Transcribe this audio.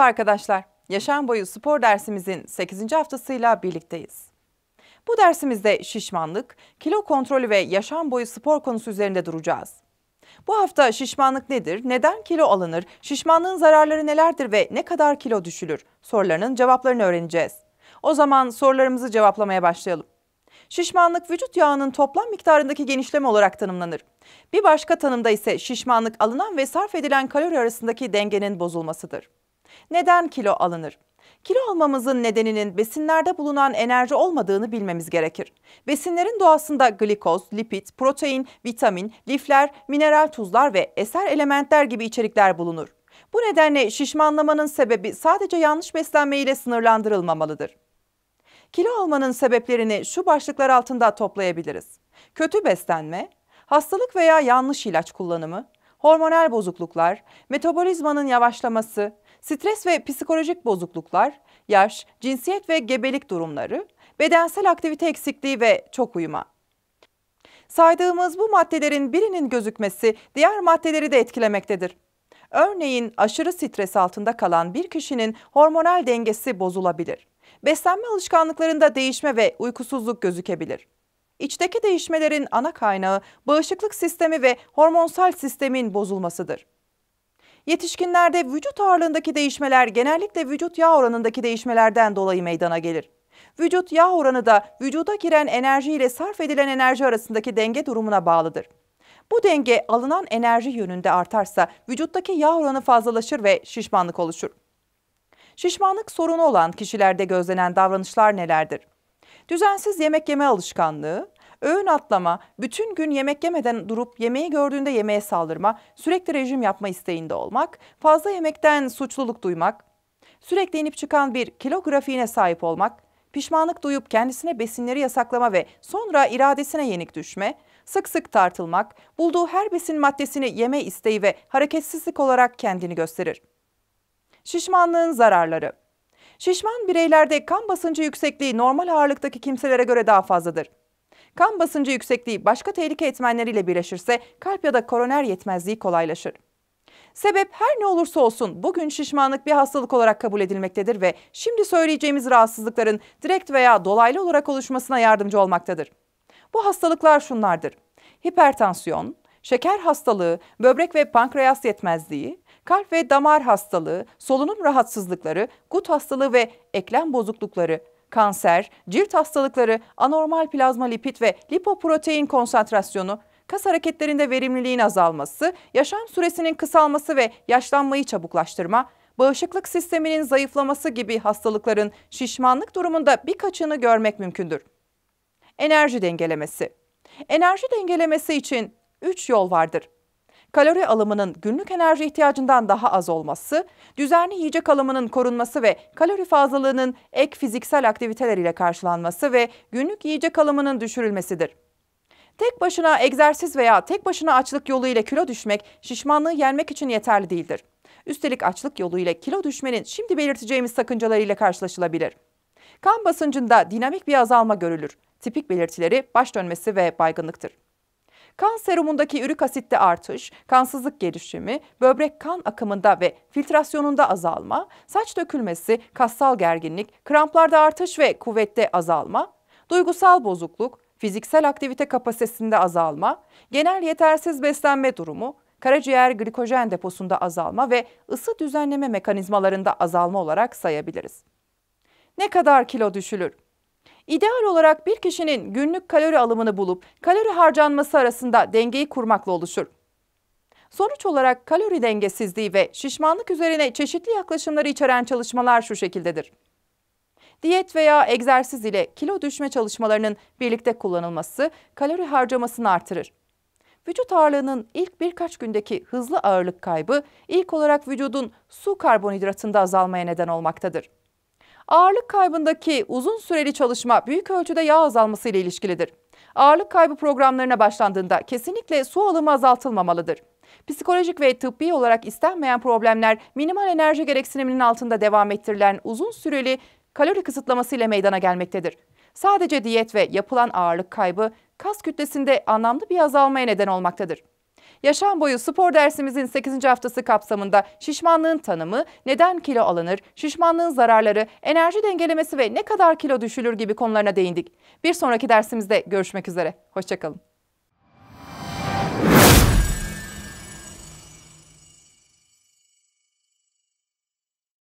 Merhaba arkadaşlar. Yaşam boyu spor dersimizin 8. haftasıyla birlikteyiz. Bu dersimizde şişmanlık, kilo kontrolü ve yaşam boyu spor konusu üzerinde duracağız. Bu hafta şişmanlık nedir, neden kilo alınır, şişmanlığın zararları nelerdir ve ne kadar kilo düşülür sorularının cevaplarını öğreneceğiz. O zaman sorularımızı cevaplamaya başlayalım. Şişmanlık vücut yağının toplam miktarındaki genişleme olarak tanımlanır. Bir başka tanımda ise şişmanlık alınan ve sarf edilen kalori arasındaki dengenin bozulmasıdır. Neden kilo alınır? Kilo almamızın nedeninin besinlerde bulunan enerji olmadığını bilmemiz gerekir. Besinlerin doğasında glikoz, lipid, protein, vitamin, lifler, mineral tuzlar ve eser elementler gibi içerikler bulunur. Bu nedenle şişmanlamanın sebebi sadece yanlış beslenme ile sınırlandırılmamalıdır. Kilo almanın sebeplerini şu başlıklar altında toplayabiliriz. Kötü beslenme, hastalık veya yanlış ilaç kullanımı, hormonal bozukluklar, metabolizmanın yavaşlaması, Stres ve psikolojik bozukluklar, yaş, cinsiyet ve gebelik durumları, bedensel aktivite eksikliği ve çok uyuma. Saydığımız bu maddelerin birinin gözükmesi diğer maddeleri de etkilemektedir. Örneğin aşırı stres altında kalan bir kişinin hormonal dengesi bozulabilir. Beslenme alışkanlıklarında değişme ve uykusuzluk gözükebilir. İçteki değişmelerin ana kaynağı bağışıklık sistemi ve hormonsal sistemin bozulmasıdır. Yetişkinlerde vücut ağırlığındaki değişmeler genellikle vücut yağ oranındaki değişmelerden dolayı meydana gelir. Vücut yağ oranı da vücuda giren enerji ile sarf edilen enerji arasındaki denge durumuna bağlıdır. Bu denge alınan enerji yönünde artarsa vücuttaki yağ oranı fazlalaşır ve şişmanlık oluşur. Şişmanlık sorunu olan kişilerde gözlenen davranışlar nelerdir? Düzensiz yemek yeme alışkanlığı, Öğün atlama, bütün gün yemek yemeden durup yemeği gördüğünde yemeğe saldırma, sürekli rejim yapma isteğinde olmak, fazla yemekten suçluluk duymak, sürekli inip çıkan bir kilo grafiğine sahip olmak, pişmanlık duyup kendisine besinleri yasaklama ve sonra iradesine yenik düşme, sık sık tartılmak, bulduğu her besin maddesini yeme isteği ve hareketsizlik olarak kendini gösterir. Şişmanlığın zararları Şişman bireylerde kan basıncı yüksekliği normal ağırlıktaki kimselere göre daha fazladır. Kan basıncı yüksekliği başka tehlike etmenleriyle birleşirse kalp ya da koroner yetmezliği kolaylaşır. Sebep her ne olursa olsun bugün şişmanlık bir hastalık olarak kabul edilmektedir ve şimdi söyleyeceğimiz rahatsızlıkların direkt veya dolaylı olarak oluşmasına yardımcı olmaktadır. Bu hastalıklar şunlardır. Hipertansiyon, şeker hastalığı, böbrek ve pankreas yetmezliği, kalp ve damar hastalığı, solunum rahatsızlıkları, gut hastalığı ve eklem bozuklukları, kanser, cilt hastalıkları, anormal plazma lipid ve lipoprotein konsantrasyonu, kas hareketlerinde verimliliğin azalması, yaşam süresinin kısalması ve yaşlanmayı çabuklaştırma, bağışıklık sisteminin zayıflaması gibi hastalıkların şişmanlık durumunda birkaçını görmek mümkündür. Enerji dengelemesi Enerji dengelemesi için 3 yol vardır kalori alımının günlük enerji ihtiyacından daha az olması, düzenli yiyecek alımının korunması ve kalori fazlalığının ek fiziksel aktiviteler ile karşılanması ve günlük yiyecek alımının düşürülmesidir. Tek başına egzersiz veya tek başına açlık yolu ile kilo düşmek şişmanlığı yenmek için yeterli değildir. Üstelik açlık yolu ile kilo düşmenin şimdi belirteceğimiz sakıncalarıyla karşılaşılabilir. Kan basıncında dinamik bir azalma görülür. Tipik belirtileri baş dönmesi ve baygınlıktır. Kan serumundaki ürik asitte artış, kansızlık gelişimi, böbrek kan akımında ve filtrasyonunda azalma, saç dökülmesi, kassal gerginlik, kramplarda artış ve kuvvette azalma, duygusal bozukluk, fiziksel aktivite kapasitesinde azalma, genel yetersiz beslenme durumu, karaciğer glikojen deposunda azalma ve ısı düzenleme mekanizmalarında azalma olarak sayabiliriz. Ne kadar kilo düşülür? İdeal olarak bir kişinin günlük kalori alımını bulup kalori harcanması arasında dengeyi kurmakla oluşur. Sonuç olarak kalori dengesizliği ve şişmanlık üzerine çeşitli yaklaşımları içeren çalışmalar şu şekildedir. Diyet veya egzersiz ile kilo düşme çalışmalarının birlikte kullanılması kalori harcamasını artırır. Vücut ağırlığının ilk birkaç gündeki hızlı ağırlık kaybı ilk olarak vücudun su karbonhidratında azalmaya neden olmaktadır. Ağırlık kaybındaki uzun süreli çalışma büyük ölçüde yağ azalması ile ilişkilidir. Ağırlık kaybı programlarına başlandığında kesinlikle su alımı azaltılmamalıdır. Psikolojik ve tıbbi olarak istenmeyen problemler minimal enerji gereksiniminin altında devam ettirilen uzun süreli kalori kısıtlaması ile meydana gelmektedir. Sadece diyet ve yapılan ağırlık kaybı kas kütlesinde anlamlı bir azalmaya neden olmaktadır. Yaşam boyu spor dersimizin 8. haftası kapsamında şişmanlığın tanımı, neden kilo alınır, şişmanlığın zararları, enerji dengelemesi ve ne kadar kilo düşülür gibi konularına değindik. Bir sonraki dersimizde görüşmek üzere. Hoşçakalın.